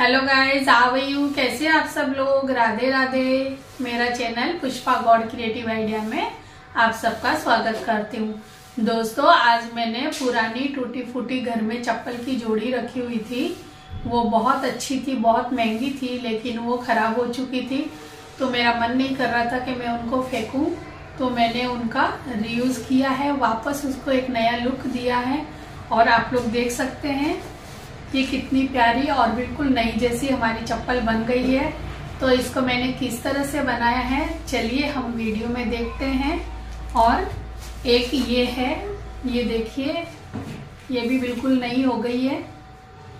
hello guys आवे कैसे आप सब लोग राधे राधे मेरा channel Pushpa God creative idea में आप सबका स्वागत करती हूँ दोस्तों आज मैंने पुरानी टूटी फूटी घर में चप्पल की जोड़ी रखी हुई थी वो बहुत अच्छी थी बहुत महंगी थी लेकिन वो खराब हो चुकी थी तो मेरा मन नहीं कर रहा था कि मैं उनको फेंकूँ तो मैंने उनका रीयूज़ किया है वापस उसको एक नया लुक दिया है और आप लोग देख सकते हैं ये कितनी प्यारी और बिल्कुल नई जैसी हमारी चप्पल बन गई है तो इसको मैंने किस तरह से बनाया है चलिए हम वीडियो में देखते हैं और एक ये है ये देखिए ये भी बिल्कुल नई हो गई है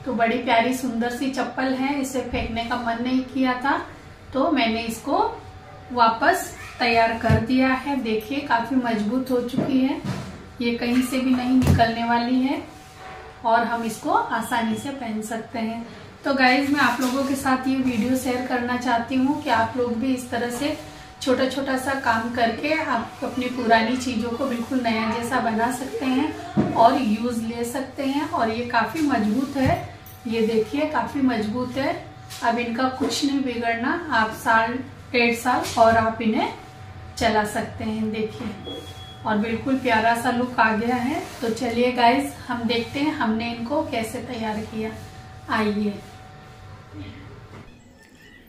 तो बड़ी प्यारी सुंदर सी चप्पल है इसे फेंकने का मन नहीं किया था तो मैंने इसको वापस तैयार कर दिया है देखिए काफी मजबूत हो चुकी है ये कहीं से भी नहीं निकलने वाली है और हम इसको आसानी से पहन सकते हैं तो गाइज मैं आप लोगों के साथ ये वीडियो शेयर करना चाहती हूँ कि आप लोग भी इस तरह से छोटा छोटा सा काम करके आप अपनी पुरानी चीज़ों को बिल्कुल नया जैसा बना सकते हैं और यूज़ ले सकते हैं और ये काफ़ी मजबूत है ये देखिए काफ़ी मजबूत है अब इनका कुछ नहीं बिगड़ना आप साल डेढ़ साल और आप इन्हें चला सकते हैं देखिए और बिल्कुल प्यारा सा लुक आ गया है तो चलिए गाइस हम देखते हैं हमने इनको कैसे तैयार किया आइए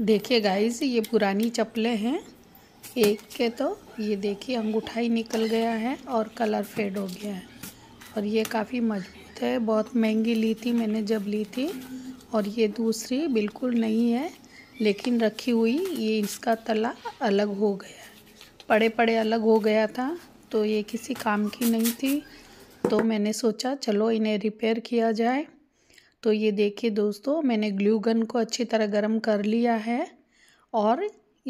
देखिए गाइस ये पुरानी चप्पलें हैं एक के तो ये देखिए अंगूठा ही निकल गया है और कलर फेड हो गया है और ये काफ़ी मजबूत है बहुत महंगी ली थी मैंने जब ली थी और ये दूसरी बिल्कुल नहीं है लेकिन रखी हुई ये इसका तला अलग हो गया पड़े पड़े अलग हो गया था तो ये किसी काम की नहीं थी तो मैंने सोचा चलो इन्हें रिपेयर किया जाए तो ये देखिए दोस्तों मैंने ग्लू गन को अच्छी तरह गर्म कर लिया है और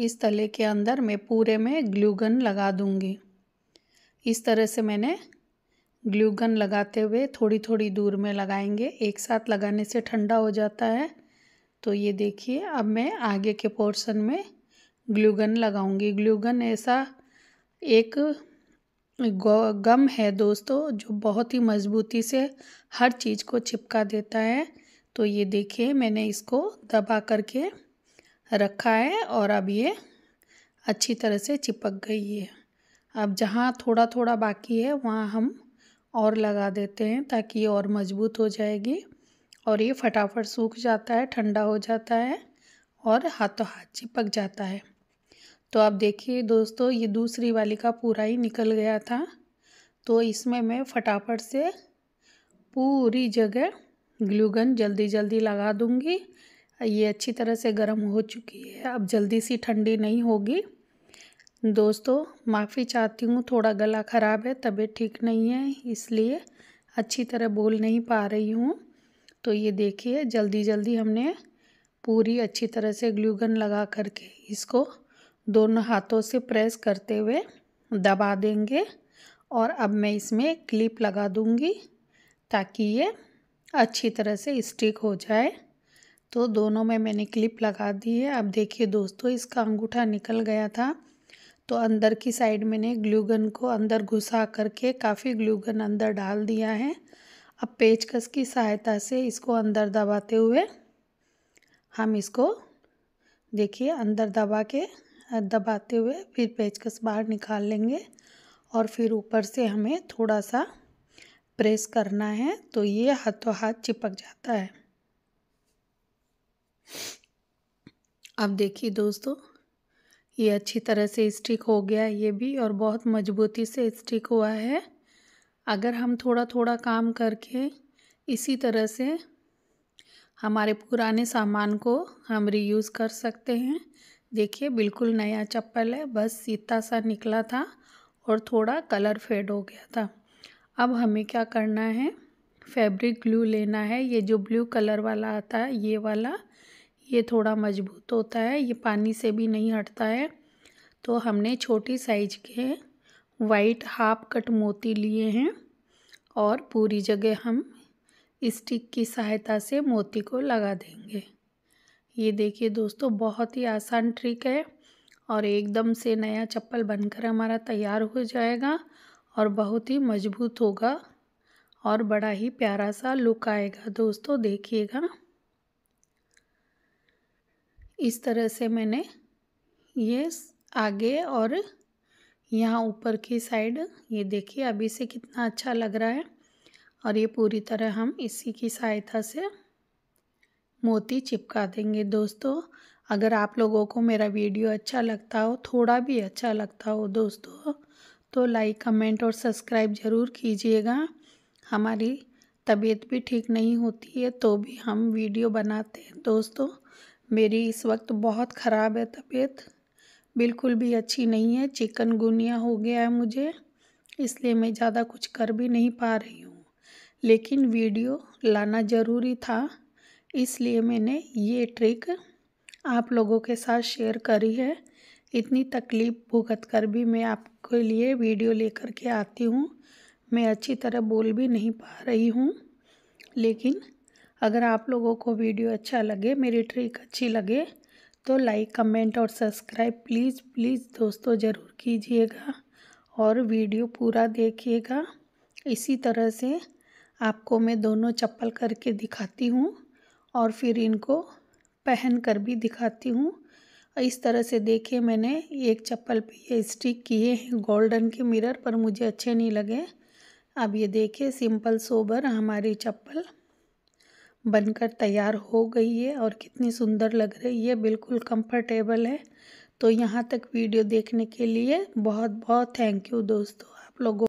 इस तले के अंदर मैं पूरे में ग्लू गन लगा दूँगी इस तरह से मैंने ग्लू गन लगाते हुए थोड़ी थोड़ी दूर में लगाएंगे एक साथ लगाने से ठंडा हो जाता है तो ये देखिए अब मैं आगे के पोर्शन में ग्लू गन लगाऊँगी ग्लू गन ऐसा एक गम है दोस्तों जो बहुत ही मज़बूती से हर चीज़ को चिपका देता है तो ये देखिए मैंने इसको दबा करके रखा है और अब ये अच्छी तरह से चिपक गई है अब जहाँ थोड़ा थोड़ा बाकी है वहाँ हम और लगा देते हैं ताकि ये और मज़बूत हो जाएगी और ये फटाफट सूख जाता है ठंडा हो जाता है और हाथों हाथ चिपक जाता है तो आप देखिए दोस्तों ये दूसरी वाली का पूरा ही निकल गया था तो इसमें मैं फटाफट से पूरी जगह ग्लूगन जल्दी जल्दी लगा दूँगी ये अच्छी तरह से गर्म हो चुकी है अब जल्दी सी ठंडी नहीं होगी दोस्तों माफ़ी चाहती हूँ थोड़ा गला ख़राब है तबीयत ठीक नहीं है इसलिए अच्छी तरह बोल नहीं पा रही हूँ तो ये देखिए जल्दी जल्दी हमने पूरी अच्छी तरह से ग्लूगन लगा करके इसको दोनों हाथों से प्रेस करते हुए दबा देंगे और अब मैं इसमें क्लिप लगा दूंगी ताकि ये अच्छी तरह से स्टिक हो जाए तो दोनों में मैंने क्लिप लगा दी है अब देखिए दोस्तों इसका अंगूठा निकल गया था तो अंदर की साइड मैंने ग्लूगन को अंदर घुसा करके काफ़ी ग्लूगन अंदर डाल दिया है अब पेचकस की सहायता से इसको अंदर दबाते हुए हम इसको देखिए अंदर दबा के दबाते हुए फिर पेचकस बाहर निकाल लेंगे और फिर ऊपर से हमें थोड़ा सा प्रेस करना है तो ये हाथों हाथ चिपक जाता है अब देखिए दोस्तों ये अच्छी तरह से स्टिक हो गया ये भी और बहुत मजबूती से स्टिक हुआ है अगर हम थोड़ा थोड़ा काम करके इसी तरह से हमारे पुराने सामान को हम रीयूज़ कर सकते हैं देखिए बिल्कुल नया चप्पल है बस सीता सा निकला था और थोड़ा कलर फेड हो गया था अब हमें क्या करना है फैब्रिक ग्लू लेना है ये जो ब्लू कलर वाला आता है ये वाला ये थोड़ा मजबूत होता है ये पानी से भी नहीं हटता है तो हमने छोटी साइज के वाइट हाफ कट मोती लिए हैं और पूरी जगह हम स्टिक की सहायता से मोती को लगा देंगे ये देखिए दोस्तों बहुत ही आसान ट्रिक है और एकदम से नया चप्पल बनकर हमारा तैयार हो जाएगा और बहुत ही मजबूत होगा और बड़ा ही प्यारा सा लुक आएगा दोस्तों देखिएगा इस तरह से मैंने ये आगे और यहाँ ऊपर की साइड ये देखिए अभी से कितना अच्छा लग रहा है और ये पूरी तरह हम इसी की सहायता से मोती चिपका देंगे दोस्तों अगर आप लोगों को मेरा वीडियो अच्छा लगता हो थोड़ा भी अच्छा लगता हो दोस्तों तो लाइक कमेंट और सब्सक्राइब ज़रूर कीजिएगा हमारी तबीयत भी ठीक नहीं होती है तो भी हम वीडियो बनाते हैं दोस्तों मेरी इस वक्त बहुत ख़राब है तबीयत बिल्कुल भी अच्छी नहीं है चिकन गुनिया हो गया है मुझे इसलिए मैं ज़्यादा कुछ कर भी नहीं पा रही हूँ लेकिन वीडियो लाना ज़रूरी था इसलिए मैंने ये ट्रिक आप लोगों के साथ शेयर करी है इतनी तकलीफ़ भुगत कर भी मैं आपके लिए वीडियो लेकर के आती हूँ मैं अच्छी तरह बोल भी नहीं पा रही हूँ लेकिन अगर आप लोगों को वीडियो अच्छा लगे मेरी ट्रिक अच्छी लगे तो लाइक कमेंट और सब्सक्राइब प्लीज़ प्लीज़ दोस्तों ज़रूर कीजिएगा और वीडियो पूरा देखिएगा इसी तरह से आपको मैं दोनों चप्पल करके दिखाती हूँ और फिर इनको पहन कर भी दिखाती हूँ इस तरह से देखे मैंने एक चप्पल पे ये स्टिक किए हैं गोल्डन के मिरर पर मुझे अच्छे नहीं लगे अब ये देखे सिंपल सोबर हमारी चप्पल बनकर तैयार हो गई है और कितनी सुंदर लग रही है बिल्कुल कंफर्टेबल है तो यहाँ तक वीडियो देखने के लिए बहुत बहुत थैंक यू दोस्तों आप लोगों